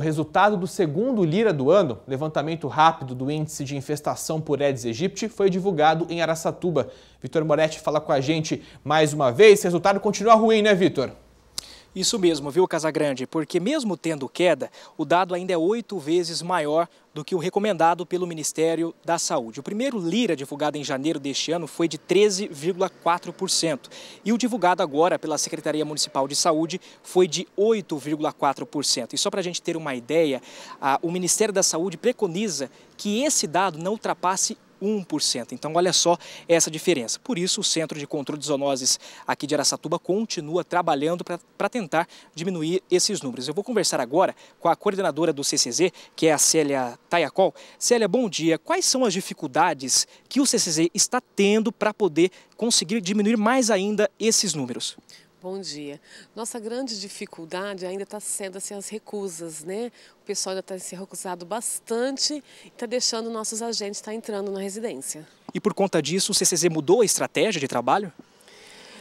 O resultado do segundo Lira do ano, levantamento rápido do índice de infestação por Aedes aegypti, foi divulgado em Araçatuba. Vitor Moretti fala com a gente mais uma vez. Resultado continua ruim, né, Vitor? Isso mesmo, viu, Casagrande? Porque mesmo tendo queda, o dado ainda é oito vezes maior do que o recomendado pelo Ministério da Saúde. O primeiro Lira divulgado em janeiro deste ano foi de 13,4% e o divulgado agora pela Secretaria Municipal de Saúde foi de 8,4%. E só para a gente ter uma ideia, a, o Ministério da Saúde preconiza que esse dado não ultrapasse 1%. Então, olha só essa diferença. Por isso, o Centro de Controle de Zoonoses aqui de Aracatuba continua trabalhando para tentar diminuir esses números. Eu vou conversar agora com a coordenadora do CCZ, que é a Célia Tayacol. Célia, bom dia. Quais são as dificuldades que o CCZ está tendo para poder conseguir diminuir mais ainda esses números? Bom dia. Nossa grande dificuldade ainda está sendo assim, as recusas, né? O pessoal ainda está se recusado bastante e está deixando nossos agentes estar tá entrando na residência. E por conta disso, o CCZ mudou a estratégia de trabalho?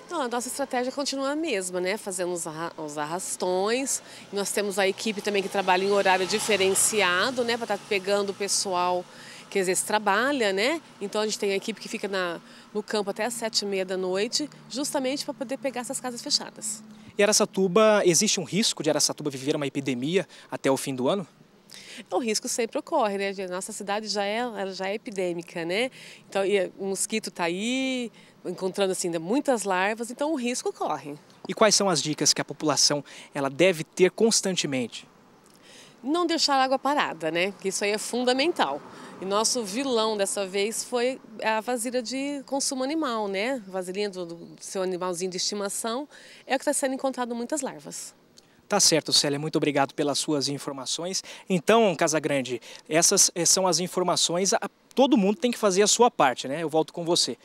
Não, a nossa estratégia continua a mesma, né? Fazendo os arrastões. Nós temos a equipe também que trabalha em horário diferenciado, né? Para estar tá pegando o pessoal que às vezes trabalha, né? Então a gente tem a equipe que fica na, no campo até às sete e meia da noite, justamente para poder pegar essas casas fechadas. E Aracatuba, existe um risco de Aracatuba viver uma epidemia até o fim do ano? O risco sempre ocorre, né? Nossa cidade já é, ela já é epidêmica, né? Então, o eh, mosquito está aí, encontrando assim muitas larvas, então o risco ocorre. E quais são as dicas que a população ela deve ter constantemente? não deixar a água parada, né? Que isso aí é fundamental. E nosso vilão dessa vez foi a vasilha de consumo animal, né? A vasilha do, seu animalzinho de estimação é o que está sendo encontrado muitas larvas. Tá certo, Célia, muito obrigado pelas suas informações. Então, Casa Grande, essas eh, são as informações. Todo mundo tem que fazer a sua parte, né? Eu volto com você.